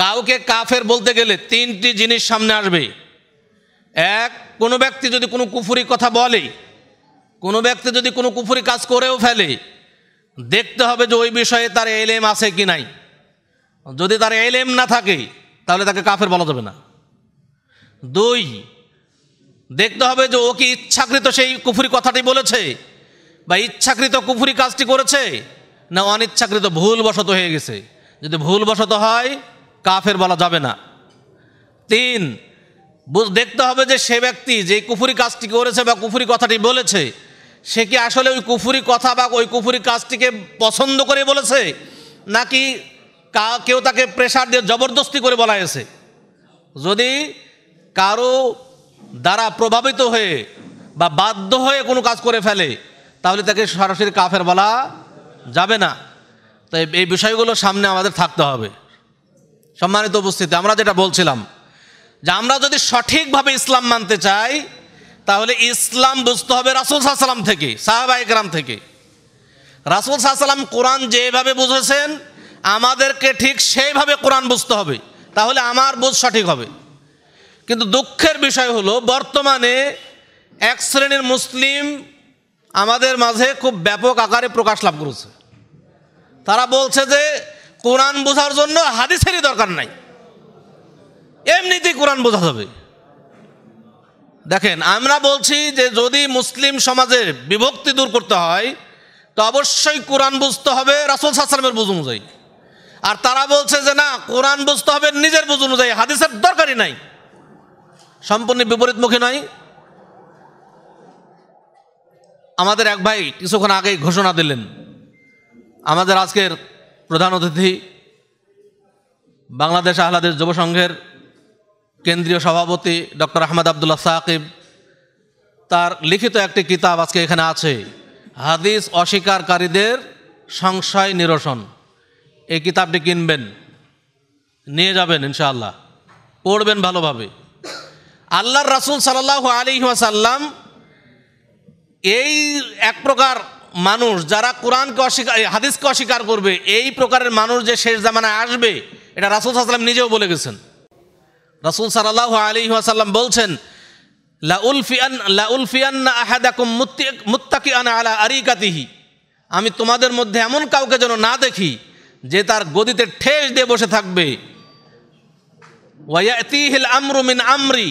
কাউকে কাফের বলতে গেলে তিনটি জিনিস সামনে আসবে এক কোনো ব্যক্তি যদি কোনো কুফুরি কথা বলে কোনো ব্যক্তি যদি কোনো কুফুরি কাজ করেও ফেলে দেখতে হবে যে ওই বিষয়ে তার এলেম আছে কি নাই যদি তার এলেম না থাকে তাহলে তাকে কাফের বলা যাবে না দুই দেখতে হবে যে ও কি ইচ্ছাকৃত সেই কুফুরি কথাটি বলেছে বা ইচ্ছাকৃত কুফুরি কাজটি করেছে না অনিচ্ছাকৃত ভুলবশত হয়ে গেছে যদি ভুলবশত হয় কাফের বলা যাবে না তিন দেখতে হবে যে সে ব্যক্তি যে কুফুরি কাজটি করেছে বা কুফুরি কথাটি বলেছে সে কি আসলে ওই কুফুরি কথা বা ওই কুফুরি কাজটিকে পছন্দ করে বলেছে নাকি কেউ তাকে প্রেশার দিয়ে জবরদস্তি করে বলা হয়েছে যদি কারো দ্বারা প্রভাবিত হয়ে বা বাধ্য হয়ে কোনো কাজ করে ফেলে তাহলে তাকে সরাসরি কাফের বলা যাবে না তাই এই বিষয়গুলো সামনে আমাদের থাকতে হবে সম্মানিত উপস্থিতি আমরা যেটা বলছিলাম যে আমরা যদি সঠিকভাবে ইসলাম মানতে চাই তাহলে ইসলাম বুঝতে হবে রাসুল সাহসালাম থেকে সাহাবা একরাম থেকে রাসুল সাহসালাম কোরআন যেভাবে বুঝেছেন আমাদেরকে ঠিক সেইভাবে কোরআন বুঝতে হবে তাহলে আমার বোধ সঠিক হবে কিন্তু দুঃখের বিষয় হলো বর্তমানে এক শ্রেণীর মুসলিম আমাদের মাঝে খুব ব্যাপক আকারে প্রকাশ লাভ করেছে তারা বলছে যে কোরআন বোঝার জন্য হাদিসেরই দরকার নাই এমনিতেই কোরআন বোঝা যাবে দেখেন আমরা বলছি যে যদি মুসলিম সমাজের বিভক্তি দূর করতে হয় তো অবশ্যই কোরআন বুঝতে হবে রাসুল সাসালামের বুঝ অনুযায়ী আর তারা বলছে যে না কোরআন বুঝতে হবে নিজের বুঝ অনুযায়ী হাদিসের দরকারই নাই সম্পূর্ণ বিপরীতমুখী নয় আমাদের এক ভাই কিছুক্ষণ আগেই ঘোষণা দিলেন আমাদের আজকের প্রধান অতিথি বাংলাদেশ আহ্লাদের যুব সংঘের কেন্দ্রীয় সভাপতি ডক্টর আহমদ আবদুল্লাহ সাকিব তার লিখিত একটি কিতাব আজকে এখানে আছে হাদিস অস্বীকারীদের সংশয় নিরসন এই কিতাবটি কিনবেন নিয়ে যাবেন ইনশাআল্লাহ পড়বেন ভালোভাবে আল্লাহর রাসুল সাল্লাহ আলী ওয়াসাল্লাম এই এক প্রকার মানুষ যারা কোরআনকে অস্বীকার হাদিসকে অস্বীকার করবে এই প্রকারের মানুষ যে শেষ জামানায় আসবে এটা রাসুল সাল্লাম নিজেও বলে গেছেন রাসুল সাল্লাহ আলী ওয়াসাল্লাম বলছেন আমি তোমাদের মধ্যে এমন কাউকে যেন না দেখি যে তার গদিতে ঠেস দিয়ে বসে থাকবে আমরি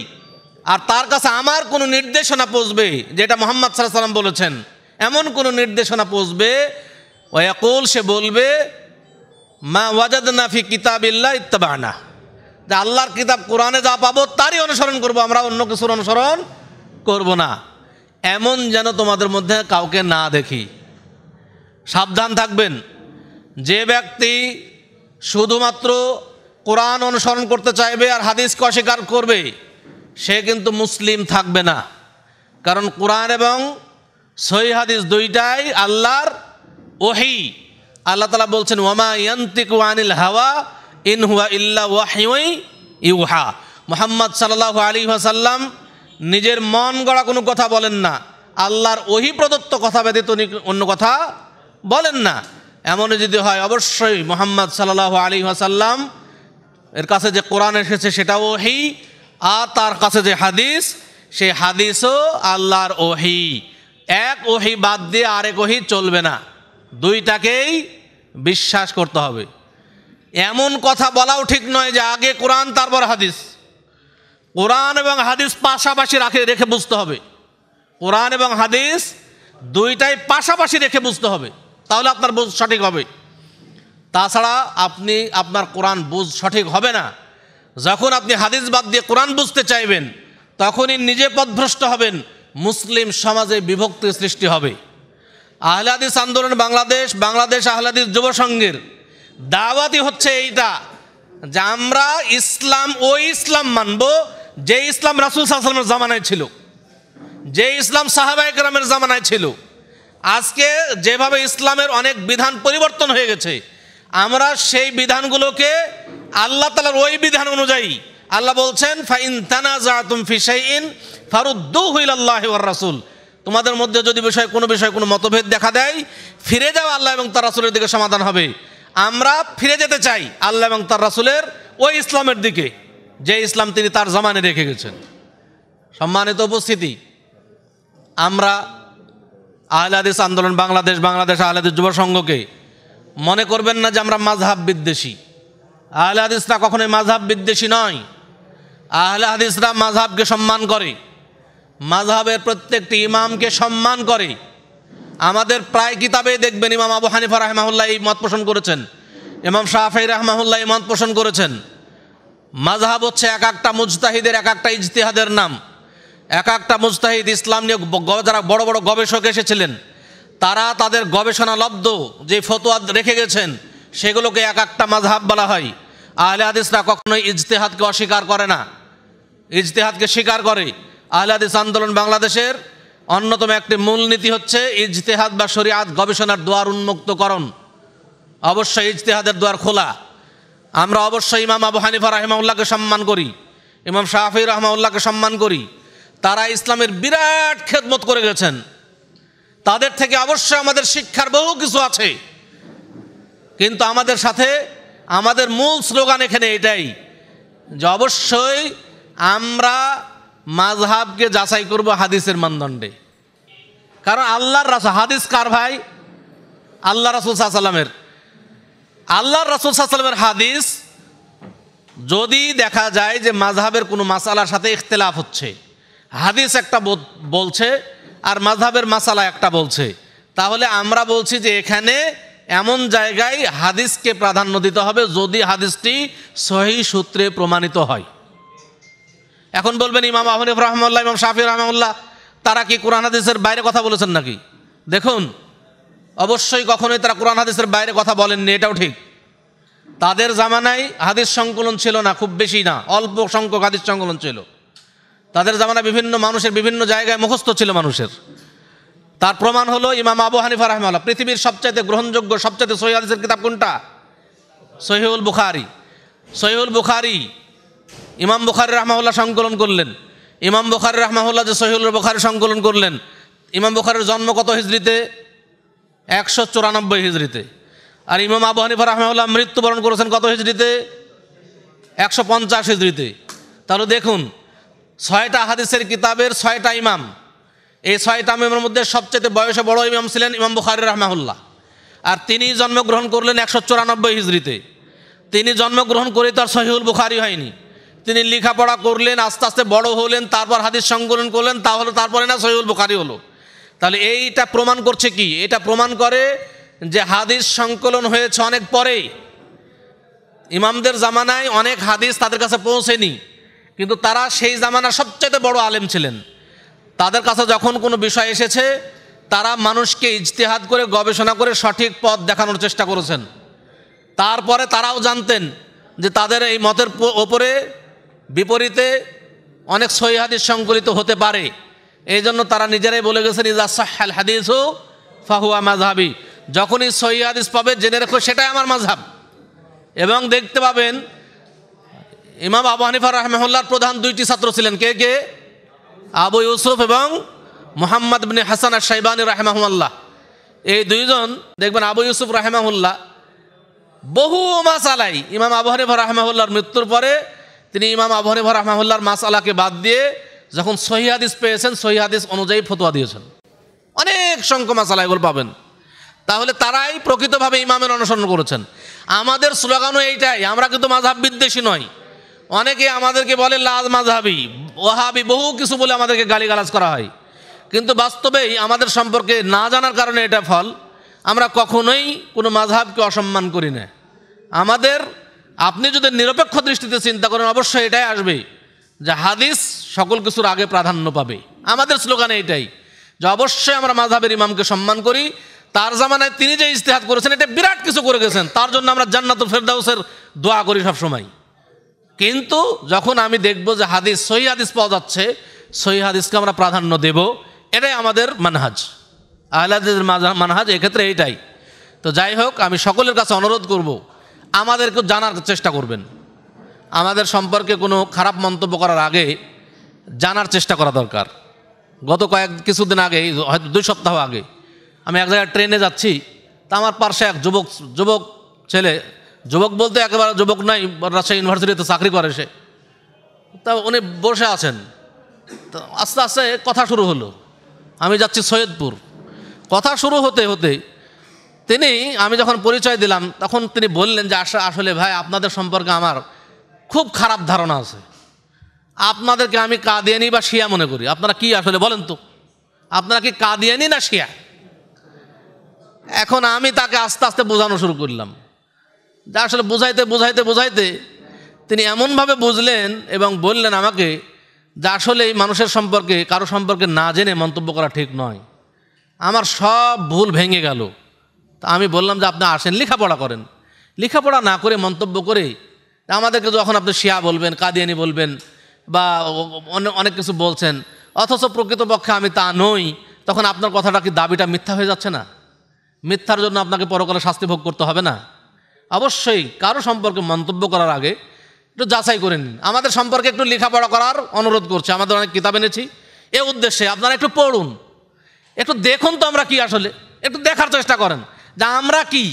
আর তার কাছে আমার কোনো নির্দেশনা পৌঁছবে যেটা মোহাম্মদ সাল্লাম বলেছেন এমন কোনো নির্দেশনা পৌঁছবে ওয়াকুল সে বলবে মা ওয়াজাদ নাফি কিতাব ইত্তাবানা যে আল্লাহর কিতাব কোরআনে যা পাবো তারই অনুসরণ করব আমরা অন্য কিছুর অনুসরণ করব না এমন যেন তোমাদের মধ্যে কাউকে না দেখি সাবধান থাকবেন যে ব্যক্তি শুধুমাত্র কোরআন অনুসরণ করতে চাইবে আর হাদিসকে অস্বীকার করবে সে কিন্তু মুসলিম থাকবে না কারণ কোরআন এবং সহি হাদিস দুইটাই আল্লাহর ওহি আল্লাহ তালা বলছেন ওমা ইয়ান্তিক ওয়ানিল হাওয়া ইন হুয়া ইল্লা ওয়াহিউই ইউহা মোহাম্মদ সাল্লাহ আলী সাল্লাম নিজের মন গড়া কোনো কথা বলেন না আল্লাহর ওহি প্রদত্ত কথা ব্যতীত উনি অন্য কথা বলেন না এমন যদি হয় অবশ্যই মোহাম্মদ সাল্লাহ আলী সাল্লাম এর কাছে যে কোরআন এসেছে সেটাও ওহি আর তার কাছে যে হাদিস সেই হাদিসও আল্লাহর ওহি এক ওহি বাদ দিয়ে আরেক ওহি চলবে না দুইটাকেই বিশ্বাস করতে হবে এমন কথা বলাও ঠিক নয় যে আগে কোরআন তারপর হাদিস কোরআন এবং হাদিস পাশাপাশি রাখে রেখে বুঝতে হবে কোরআন এবং হাদিস দুইটাই পাশাপাশি রেখে বুঝতে হবে তাহলে আপনার বুঝ সঠিক হবে তাছাড়া আপনি আপনার কোরআন বুঝ সঠিক হবে না যখন আপনি হাদিস বাদ দিয়ে কোরআন বুঝতে চাইবেন তখনই নিজে পথভ্রষ্ট হবেন মুসলিম সমাজে বিভক্তির সৃষ্টি হবে আহলাদিস আন্দোলন বাংলাদেশ বাংলাদেশ আহলাদিস যুব সংঘের দাওয়াতি হচ্ছে এইটা যে আমরা ইসলাম ওই ইসলাম মানব যে ইসলাম রাসুল সাহসালামের জামানায় ছিল যে ইসলাম সাহাবাইকরামের জামানায় ছিল আজকে যেভাবে ইসলামের অনেক বিধান পরিবর্তন হয়ে গেছে আমরা সেই বিধানগুলোকে আল্লাহ তালার ওই বিধান অনুযায়ী আল্লাহ বলছেন ফাইন তানাজাতুম ফিসাইন ফারুদ্দু হইল আল্লাহ রাসুল তোমাদের মধ্যে যদি বিষয়ে কোনো বিষয়ে কোনো মতভেদ দেখা দেয় ফিরে যাও আল্লাহ এবং তার রাসুলের দিকে সমাধান হবে আমরা ফিরে যেতে চাই আল্লাহ এবং তার রাসুলের ওই ইসলামের দিকে যে ইসলাম তিনি তার জামানে রেখে গেছেন সম্মানিত উপস্থিতি আমরা আহলাদিস আন্দোলন বাংলাদেশ বাংলাদেশ আহলাদিস যুব সংঘকে মনে করবেন না যে আমরা মাঝহাব বিদ্বেষী আহলে হাদিসরা কখনোই মাঝহাব বিদ্বেষী নয় আহলে হাদিসরা মাঝহাবকে সম্মান করে মাঝহাবের প্রত্যেকটি ইমামকে সম্মান করে আমাদের প্রায় কিতাবেই দেখবেন ইমাম আবু হানিফা রাহমাহুল্লাহ এই মত পোষণ করেছেন ইমাম শাহফাই রাহমাহুল্লাহ এই মত পোষণ করেছেন মাঝহাব হচ্ছে এক একটা মুজতাহিদের এক একটা ইজতিহাদের নাম এক একটা মুজতাহিদ ইসলাম নিয়ে যারা বড় বড় গবেষক এসেছিলেন তারা তাদের গবেষণা লব্ধ যে ফতোয়া রেখে গেছেন সেগুলোকে এক একটা মাঝহাব বলা হয় আহলে হাদিসরা কখনোই ইজতেহাদকে অস্বীকার করে না ইজতেহাদকে স্বীকার করে আহলে হাদিস আন্দোলন বাংলাদেশের অন্যতম একটি মূলনীতি হচ্ছে ইজতেহাদ বা শরিয়াত গবেষণার দুয়ার উন্মুক্তকরণ অবশ্যই ইজতেহাদের দুয়ার খোলা আমরা অবশ্যই ইমাম আবু হানিফা রাহিমাউল্লাহকে সম্মান করি ইমাম শাহফি রহমাউল্লাহকে সম্মান করি তারা ইসলামের বিরাট খেদমত করে গেছেন তাদের থেকে অবশ্যই আমাদের শিক্ষার বহু কিছু আছে কিন্তু আমাদের সাথে আমাদের মূল স্লোগান এখানে এটাই যে অবশ্যই আমরা মাঝহাবকে যাচাই করব হাদিসের মানদণ্ডে কারণ আল্লাহর রাসুল হাদিস কার ভাই আল্লাহ রাসুল সাল্লামের আল্লাহ রাসুল সাল্লামের হাদিস যদি দেখা যায় যে মাঝহাবের কোনো মাসালার সাথে ইখতলাফ হচ্ছে হাদিস একটা বলছে আর মাঝহাবের মাসালা একটা বলছে তাহলে আমরা বলছি যে এখানে এমন জায়গায় হাদিসকে প্রাধান্য দিতে হবে যদি হাদিসটি সহি সূত্রে প্রমাণিত হয় এখন বলবেন ইমাম আহনিফ রহমুল্লাহ ইমাম শাফি রহমুল্লাহ তারা কি কোরআন হাদিসের বাইরে কথা বলেছেন নাকি দেখুন অবশ্যই কখনোই তারা কোরআন হাদিসের বাইরে কথা বলেননি এটাও ঠিক তাদের জামানায় হাদিস সংকলন ছিল না খুব বেশি না অল্প সংখ্যক হাদিস সংকলন ছিল তাদের জামানা বিভিন্ন মানুষের বিভিন্ন জায়গায় মুখস্থ ছিল মানুষের তার প্রমাণ হলো ইমাম আবু হানিফা রহমাল পৃথিবীর সবচাইতে গ্রহণযোগ্য সবচাইতে সহিদের কিতাব কোনটা সহিউল বুখারি সহিউল বুখারি ইমাম বুখারি রহমাউল্লাহ সংকলন করলেন ইমাম বুখারি রহমাউল্লাহ যে সহিউল বুখারি সংকলন করলেন ইমাম বুখারের জন্ম কত হিজড়িতে একশো চুরানব্বই হিজড়িতে আর ইমাম আবু হানিফা রহমাউল্লাহ মৃত্যুবরণ করেছেন কত হিজড়িতে একশো পঞ্চাশ হিজড়িতে তাহলে দেখুন ছয়টা হাদিসের কিতাবের ছয়টা ইমাম এই ছয়টা ইমামের মধ্যে সবচেয়ে বয়সে বড় ইমাম ছিলেন ইমাম বুখারি রহমাহুল্লাহ আর তিনি জন্মগ্রহণ করলেন একশো চুরানব্বই হিজড়িতে তিনি জন্মগ্রহণ করে তার সহিউল বুখারি হয়নি তিনি লেখাপড়া করলেন আস্তে আস্তে বড় হলেন তারপর হাদিস সংকলন করলেন তাহলে তারপরে না সহিউল বুখারি হলো তাহলে এইটা প্রমাণ করছে কি এটা প্রমাণ করে যে হাদিস সংকলন হয়েছে অনেক পরে ইমামদের জামানায় অনেক হাদিস তাদের কাছে পৌঁছেনি কিন্তু তারা সেই জামানার সবচেয়ে বড় আলেম ছিলেন তাদের কাছে যখন কোনো বিষয় এসেছে তারা মানুষকে ইজতেহাদ করে গবেষণা করে সঠিক পথ দেখানোর চেষ্টা করেছেন তারপরে তারাও জানতেন যে তাদের এই মতের ওপরে বিপরীতে অনেক সহিহাদিস সংকলিত হতে পারে এই জন্য তারা নিজেরাই বলে গেছেন ইজা সাহাল হাদিস ফাহুয়া মাঝহাবি যখনই সহিহাদিস পাবে জেনে রেখো সেটাই আমার মাঝহাব এবং দেখতে পাবেন ইমাম আবু হানিফা রাহমেহল্লার প্রধান দুইটি ছাত্র ছিলেন কে কে আবু ইউসুফ এবং মোহাম্মদ বিন হাসান আর সাইবানি রাহেমাহুল্লাহ এই দুইজন দেখবেন আবু ইউসুফ রাহেমাহুল্লাহ বহু মাসালাই ইমাম আবু হানিফা রাহমাহুল্লার মৃত্যুর পরে তিনি ইমাম আবু হানিফা মাস মাসালাকে বাদ দিয়ে যখন সহি হাদিস পেয়েছেন সহি হাদিস অনুযায়ী ফতোয়া দিয়েছেন অনেক সংখ্য মাসালা এগুলো পাবেন তাহলে তারাই প্রকৃতভাবে ইমামের অনুসরণ করেছেন আমাদের স্লোগানও এইটাই আমরা কিন্তু মাঝাব বিদ্বেষী নয় অনেকে আমাদেরকে বলে লাল মাঝহাবি ওহাবি বহু কিছু বলে আমাদেরকে গালিগালাজ করা হয় কিন্তু বাস্তবেই আমাদের সম্পর্কে না জানার কারণে এটা ফল আমরা কখনোই কোনো মাঝহাবকে অসম্মান করি না আমাদের আপনি যদি নিরপেক্ষ দৃষ্টিতে চিন্তা করেন অবশ্যই এটাই আসবে যে হাদিস সকল কিছুর আগে প্রাধান্য পাবে আমাদের স্লোগানে এটাই যে অবশ্যই আমরা মাঝহাবের ইমামকে সম্মান করি তার জামানায় তিনি যে ইস্তেহাত করেছেন এটা বিরাট কিছু করে গেছেন তার জন্য আমরা জান্নাতুল ফেরদাউসের দোয়া করি সবসময় কিন্তু যখন আমি দেখব যে হাদিস সহি হাদিস পাওয়া যাচ্ছে সহি হাদিসকে আমরা প্রাধান্য দেব এটাই আমাদের মানহাজ আহলাদের মানহাজ এক্ষেত্রে এইটাই তো যাই হোক আমি সকলের কাছে অনুরোধ করব আমাদেরকে জানার চেষ্টা করবেন আমাদের সম্পর্কে কোনো খারাপ মন্তব্য করার আগে জানার চেষ্টা করা দরকার গত কয়েক কিছুদিন আগে হয়তো দুই সপ্তাহ আগে আমি এক জায়গায় ট্রেনে যাচ্ছি তা আমার পার্শ্বে এক যুবক যুবক ছেলে যুবক বলতে একেবারে যুবক নাই রাজশাহী ইউনিভার্সিটিতে চাকরি করে সে তা উনি বসে আছেন তো আস্তে আস্তে কথা শুরু হলো আমি যাচ্ছি সৈয়দপুর কথা শুরু হতে হতে তিনি আমি যখন পরিচয় দিলাম তখন তিনি বললেন যে আসা আসলে ভাই আপনাদের সম্পর্কে আমার খুব খারাপ ধারণা আছে আপনাদেরকে আমি কাঁদিয়ানি বা শিয়া মনে করি আপনারা কি আসলে বলেন তো আপনারা কি কাঁদিয়ানি না শিয়া এখন আমি তাকে আস্তে আস্তে বোঝানো শুরু করলাম যা আসলে বোঝাইতে বোঝাইতে বোঝাইতে তিনি এমনভাবে বুঝলেন এবং বললেন আমাকে যা আসলে এই মানুষের সম্পর্কে কারো সম্পর্কে না জেনে মন্তব্য করা ঠিক নয় আমার সব ভুল ভেঙে গেল তা আমি বললাম যে আপনি আসেন লেখাপড়া করেন লেখাপড়া না করে মন্তব্য করে আমাদেরকে যখন আপনি শিয়া বলবেন কাদিয়ানি বলবেন বা অনেক কিছু বলছেন অথচ প্রকৃতপক্ষে আমি তা নই তখন আপনার কথাটা কি দাবিটা মিথ্যা হয়ে যাচ্ছে না মিথ্যার জন্য আপনাকে পরকালে শাস্তি ভোগ করতে হবে না অবশ্যই কারো সম্পর্কে মন্তব্য করার আগে একটু যাচাই করে নিন আমাদের সম্পর্কে একটু লেখাপড়া করার অনুরোধ করছে আমাদের অনেক কিতাব এনেছি এ উদ্দেশ্যে আপনারা একটু পড়ুন একটু দেখুন তো আমরা কি আসলে একটু দেখার চেষ্টা করেন যে আমরা কি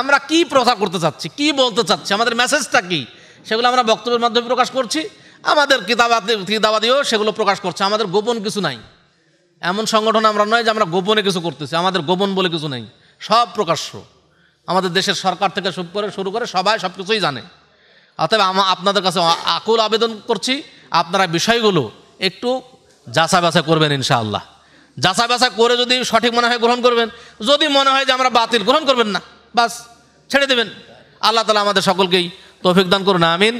আমরা কি প্রথা করতে চাচ্ছি কি বলতে চাচ্ছি আমাদের মেসেজটা কি সেগুলো আমরা বক্তব্যের মাধ্যমে প্রকাশ করছি আমাদের কিতাবাদি কিতাবাদিও সেগুলো প্রকাশ করছে আমাদের গোপন কিছু নাই এমন সংগঠন আমরা নয় যে আমরা গোপনে কিছু করতেছি আমাদের গোপন বলে কিছু নাই সব প্রকাশ্য আমাদের দেশের সরকার থেকে শুরু করে শুরু করে সবাই সব কিছুই জানে অতএব আমা আপনাদের কাছে আকুল আবেদন করছি আপনারা বিষয়গুলো একটু যাচা বাছা করবেন ইনশাআল্লাহ যাচা বাছা করে যদি সঠিক মনে হয় গ্রহণ করবেন যদি মনে হয় যে আমরা বাতিল গ্রহণ করবেন না বাস ছেড়ে দেবেন আল্লাহ তালা আমাদের সকলকেই তৌফিক দান করুন আমিন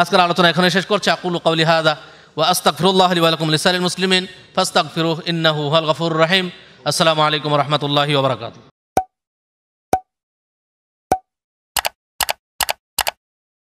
আজকের আলোচনা এখানে শেষ করছে আকুল কাউলি হাদা ওয়া আস্তাকফিরুল্লাহ আলী আলকুম সাইল মুসলিমিন ফাস্তাকফিরুহ ইন্নাহু হাল গফুর রাহিম আসসালামু আলাইকুম রহমতুল্লাহি ওবরাকাতু